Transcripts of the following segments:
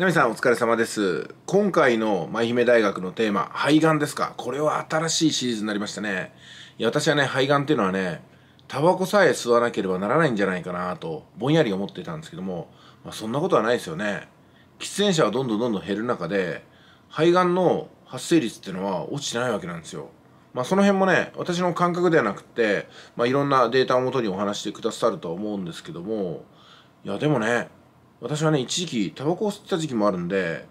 ナミさんお疲れ様です。今回の舞姫大学のテーマ、肺がんですかこれは新しいシリーズになりましたね。いや、私はね、肺がんっていうのはね、タバコさえ吸わなければならないんじゃないかなと、ぼんやり思ってたんですけども、まあ、そんなことはないですよね。喫煙者はどんどんどんどん減る中で、肺がんの発生率っていうのは落ちてないわけなんですよ。まあ、その辺もね、私の感覚ではなくて、まあ、いろんなデータをもとにお話してくださるとは思うんですけども、いや、でもね、私はね一時期タバコを吸ってた時期もあるんで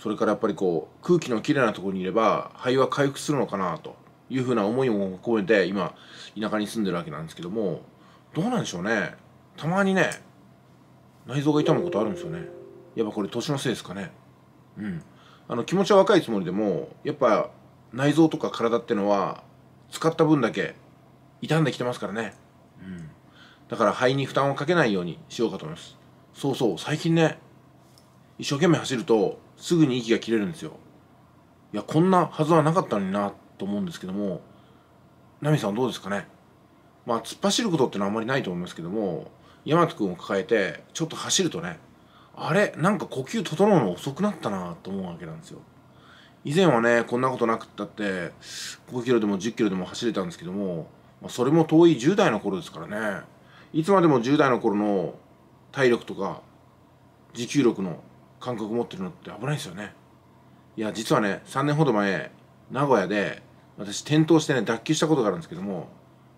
それからやっぱりこう空気のきれいなところにいれば肺は回復するのかなというふうな思いも込めて今田舎に住んでるわけなんですけどもどうなんでしょうねたまにね内臓が痛むことあるんですよねやっぱこれ年のせいですかねうんあの気持ちは若いつもりでもやっぱ内臓とか体ってのは使った分だけ傷んできてますからね、うん、だから肺に負担をかけないようにしようかと思いますそうそう最近ね一生懸命走るとすぐに息が切れるんですよいやこんなはずはなかったのになと思うんですけどもナミさんどうですかねまあ突っ走ることってのはあんまりないと思いますけども大和君を抱えてちょっと走るとねあれなんか呼吸整うの遅くなったなと思うわけなんですよ以前はねこんなことなくったって5キロでも10キロでも走れたんですけども、まあ、それも遠い10代の頃ですからねいつまでも10代の頃の体力とか持久力の感覚持ってるのって危ないですよねいや実はね3年ほど前名古屋で私転倒してね脱臼したことがあるんですけども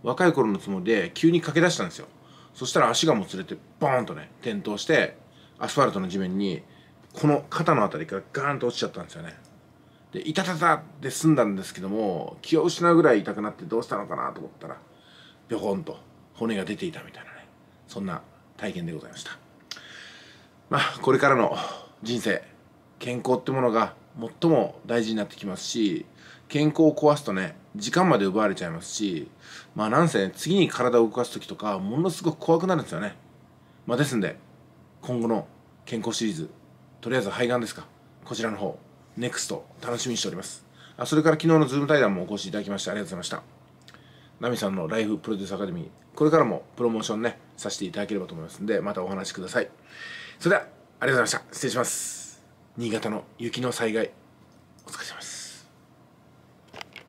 若い頃のつもりで急に駆け出したんですよそしたら足がもつれてボーンとね転倒してアスファルトの地面にこの肩の辺りからガーンと落ちちゃったんですよねで「いたたた!」って済んだんですけども気を失うぐらい痛くなってどうしたのかなと思ったらビョコンと骨が出ていたみたいなねそんな体験でございましたまあこれからの人生健康ってものが最も大事になってきますし健康を壊すとね時間まで奪われちゃいますしまあなんせ、ね、次に体を動かす時とかものすごく怖くなるんですよねまあですんで今後の健康シリーズとりあえず肺がんですかこちらの方 NEXT 楽しみにしておりますあそれから昨日のズーム対談もお越しいただきましてありがとうございましたナミさんのライフプロデュースアカデミー、これからもプロモーションね、させていただければと思いますんで、またお話しください。それでは、ありがとうございました。失礼します。新潟の雪の災害、お疲れ様